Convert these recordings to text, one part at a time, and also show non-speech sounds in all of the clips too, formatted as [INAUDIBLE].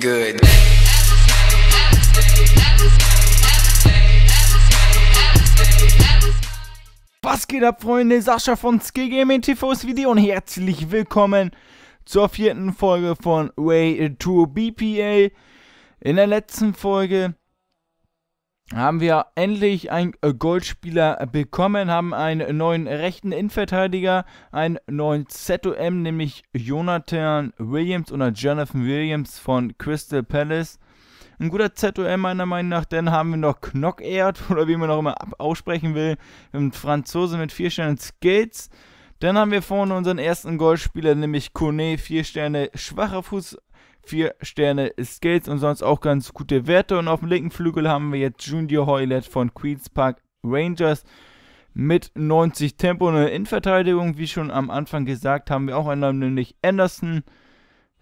Good. Was geht ab, Freunde? Sascha von Skill Gaming TVs Video und herzlich willkommen zur vierten Folge von Way to BPA. In der letzten Folge haben wir endlich einen Goldspieler bekommen, haben einen neuen rechten Innenverteidiger, einen neuen ZOM, nämlich Jonathan Williams oder Jonathan Williams von Crystal Palace. Ein guter ZOM meiner Meinung nach, dann haben wir noch Knockert oder wie man auch immer aussprechen will, ein Franzose mit vier Sternen Skills. Dann haben wir vorne unseren ersten Goldspieler, nämlich Kone, vier Sterne, schwacher Fuß, 4 Sterne Skills und sonst auch ganz gute Werte. Und auf dem linken Flügel haben wir jetzt Junior Hoylet von Queens Park Rangers mit 90 Tempo. Und in der Innenverteidigung, wie schon am Anfang gesagt, haben wir auch einen, Namen, nämlich Anderson.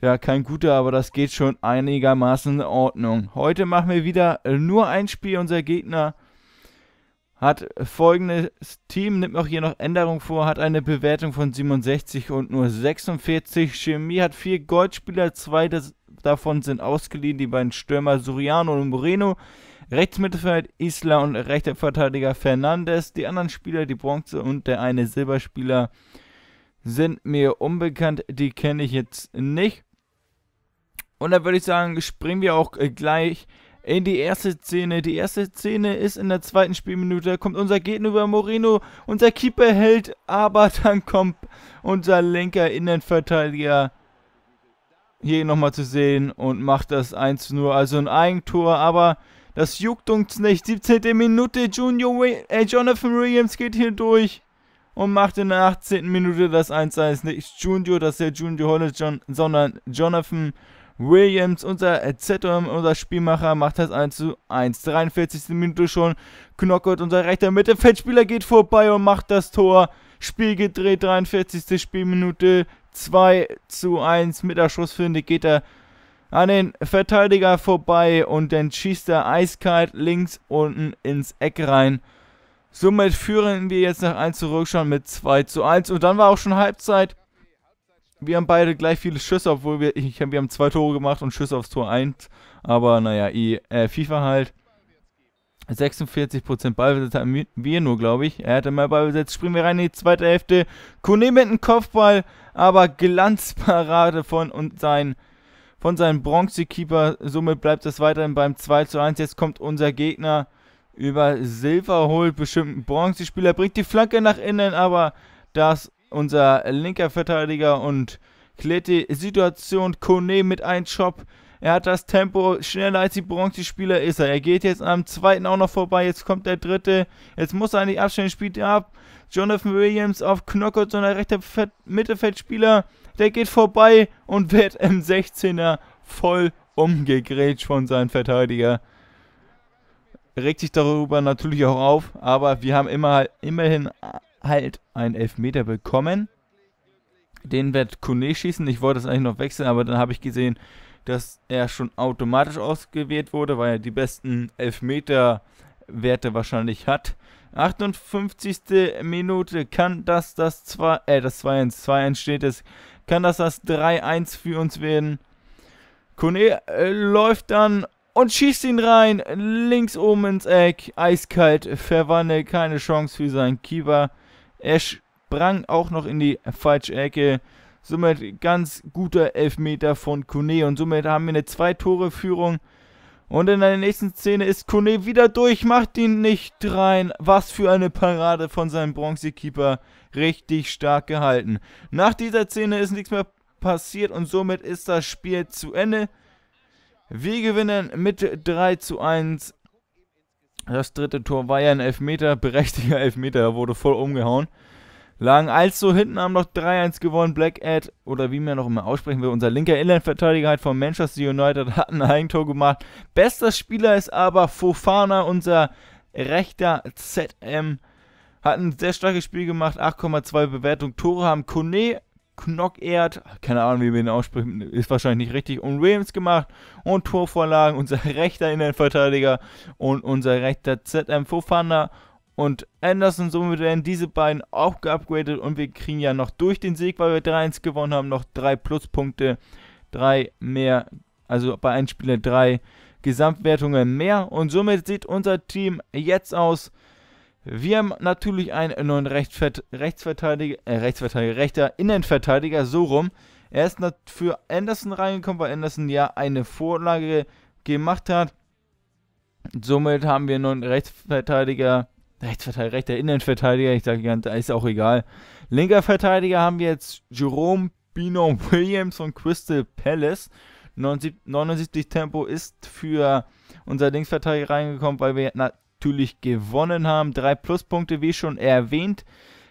Ja, kein guter, aber das geht schon einigermaßen in Ordnung. Heute machen wir wieder nur ein Spiel. Unser Gegner hat folgendes Team, nimmt auch hier noch Änderungen vor, hat eine Bewertung von 67 und nur 46. Chemie hat vier Goldspieler, zwei des davon sind ausgeliehen, die beiden Stürmer Suriano und Moreno. Rechtsmittelfeld Isla und rechter Verteidiger Fernandes. Die anderen Spieler, die Bronze und der eine Silberspieler, sind mir unbekannt. Die kenne ich jetzt nicht. Und da würde ich sagen, springen wir auch äh, gleich in die erste Szene. Die erste Szene ist in der zweiten Spielminute. Da kommt unser Gegner über Moreno. Unser Keeper hält, aber [LAUGHS] dann kommt unser linker Innenverteidiger hier nochmal zu sehen und macht das 1 0. Also ein Eigentor, aber das juckt uns nicht. 17. Minute, Junior äh, Jonathan Williams geht hier durch und macht in der 18. Minute das 1-1. Nicht Junior, das ist der Junior Holland, John, sondern Jonathan Williams, unser äh, ZM, unser Spielmacher, macht das 1 zu 1. 43. Minute schon. Knockert, unser rechter Mittelfeldspieler, geht vorbei und macht das Tor. Spiel gedreht, 43. Spielminute. 2 zu 1 mit der Schussfinde geht er an den Verteidiger vorbei und dann schießt er eiskalt links unten ins Eck rein. Somit führen wir jetzt nach 1 zurück schon mit 2 zu 1 und dann war auch schon Halbzeit. Wir haben beide gleich viele Schüsse, obwohl wir, ich, wir haben zwei Tore gemacht und Schüsse aufs Tor 1. Aber naja, I, äh, FIFA halt. 46% Ballbesitz haben wir nur, glaube ich. Er hatte mehr Ballbesitz. Springen wir rein in die zweite Hälfte. Kone mit einem Kopfball, aber Glanzparade von und sein von seinem Bronzekeeper. Somit bleibt es weiterhin beim 2 zu 1. Jetzt kommt unser Gegner über Silver, holt bestimmt einen Bronzespieler, bringt die Flanke nach innen, aber das unser linker Verteidiger und klärt die Situation. Kone mit einem Chop er hat das Tempo, schneller als die Bronzespieler ist er. Er geht jetzt am zweiten auch noch vorbei. Jetzt kommt der dritte. Jetzt muss er eigentlich abstellen, spielt er ab. Jonathan Williams auf Knockout, so ein rechter Mittelfeldspieler. Der geht vorbei und wird [LAUGHS] im 16er voll umgegrätscht von seinem Verteidiger. Regt sich darüber natürlich auch auf, aber wir haben immer, halt, immerhin halt einen Elfmeter bekommen. Den wird Kone schießen. Ich wollte es eigentlich noch wechseln, aber dann habe ich gesehen, dass er schon automatisch ausgewählt wurde, weil er die besten Elfmeter-Werte wahrscheinlich hat. 58. Minute kann das das 2 äh das 2-1 2-1 steht es. Kann das das 3-1 für uns werden? Kone äh, läuft dann und schießt ihn rein links oben ins Eck, eiskalt verwandelt, keine Chance für seinen Keeper. Er sprang auch noch in die falsche Ecke. Somit ganz guter Elfmeter von Kone. Und somit haben wir eine Zwei-Tore-Führung. Und in der nächsten Szene ist Kone wieder durch, macht ihn nicht rein. Was für eine Parade von seinem Bronzekeeper. Richtig stark gehalten. Nach dieser Szene ist nichts mehr passiert und somit ist das Spiel zu Ende. Wir gewinnen mit 3 zu 1. Das dritte Tor war ja ein Elfmeter, berechtigter Elfmeter, er wurde voll umgehauen lagen also hinten, haben noch 3-1 gewonnen. Black Ad, oder wie man noch immer aussprechen will, unser linker Innenverteidiger hat von Manchester United hat ein Eigentor gemacht. Bester Spieler ist aber Fofana, unser rechter ZM. Hat ein sehr starkes Spiel gemacht, 8,2 Bewertung. Tore haben Kone, Knockert, keine Ahnung, wie wir ihn aussprechen, ist wahrscheinlich nicht richtig, und Williams gemacht und Torvorlagen, unser rechter Innenverteidiger und unser rechter ZM Fofana und Anderson. Somit werden diese beiden auch geupgradet und wir kriegen ja noch durch den Sieg, weil wir 3-1 gewonnen haben, noch 3 Pluspunkte, 3 mehr, also bei einem Spieler 3 Gesamtwertungen mehr. Und somit sieht unser Team jetzt aus. Wir haben natürlich einen neuen Rechtsverteidiger, äh, Rechtsverteidiger, rechter Innenverteidiger, so rum. Er ist für Anderson reingekommen, weil Anderson ja eine Vorlage gemacht hat. Somit haben wir einen neuen Rechtsverteidiger Rechtsverteidiger, rechter Innenverteidiger, ich dachte, da ist auch egal. Linker Verteidiger haben wir jetzt Jerome Bino Williams von Crystal Palace. 79, Tempo ist für unser Linksverteidiger reingekommen, weil wir natürlich gewonnen haben. Drei Pluspunkte, wie schon erwähnt.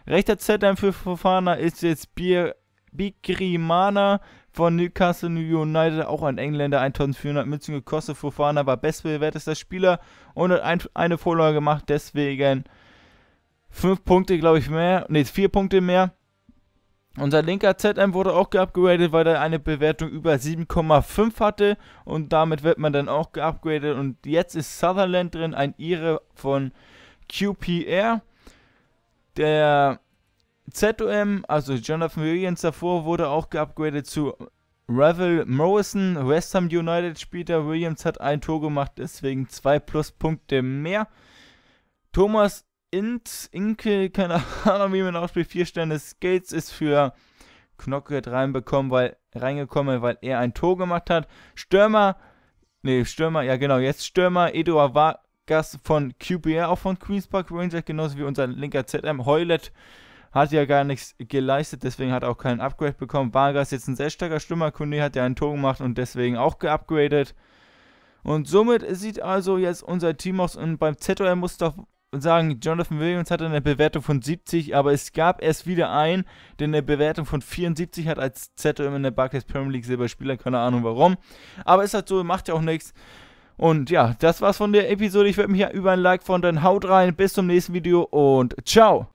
Rechter Zentrum für Fofana ist jetzt Bier Bikrimana von Newcastle United, auch ein Engländer, 1400 Münzen gekostet. Fofana war bestbewertester Spieler und hat ein, eine Vorlage gemacht, deswegen 5 Punkte, glaube ich, mehr, ne, 4 Punkte mehr. Unser linker ZM wurde auch geupgradet, weil er eine Bewertung über 7,5 hatte und damit wird man dann auch geupgradet und jetzt ist Sutherland drin, ein Ire von QPR. Der ZOM, also Jonathan Williams davor, wurde auch geupgradet zu Revel Morrison. West Ham United Spieler Williams hat ein Tor gemacht, deswegen zwei Pluspunkte mehr. Thomas Int, Inke, keine Ahnung, wie man ausspielt, vier Sterne. Skates ist für Knocket reinbekommen, weil, reingekommen, weil er ein Tor gemacht hat. Stürmer, nee, Stürmer, ja genau, jetzt Stürmer, Eduard Vargas von QPR, auch von Queens Park Rangers, genauso wie unser linker ZM, Heulet hat ja gar nichts geleistet, deswegen hat auch keinen Upgrade bekommen. Vargas jetzt ein sehr starker Stürmer, Kunde hat ja einen Tor gemacht und deswegen auch geupgradet. Und somit sieht also jetzt unser Team aus und beim ZOR muss doch sagen, Jonathan Williams hatte eine Bewertung von 70, aber es gab erst wieder einen, der eine Bewertung von 74 hat als ZOM in der Barclays Premier League Silberspieler, keine Ahnung warum. Aber ist halt so, macht ja auch nichts. Und ja, das war's von der Episode. Ich würde mich ja über ein Like von dann haut rein. Bis zum nächsten Video und ciao.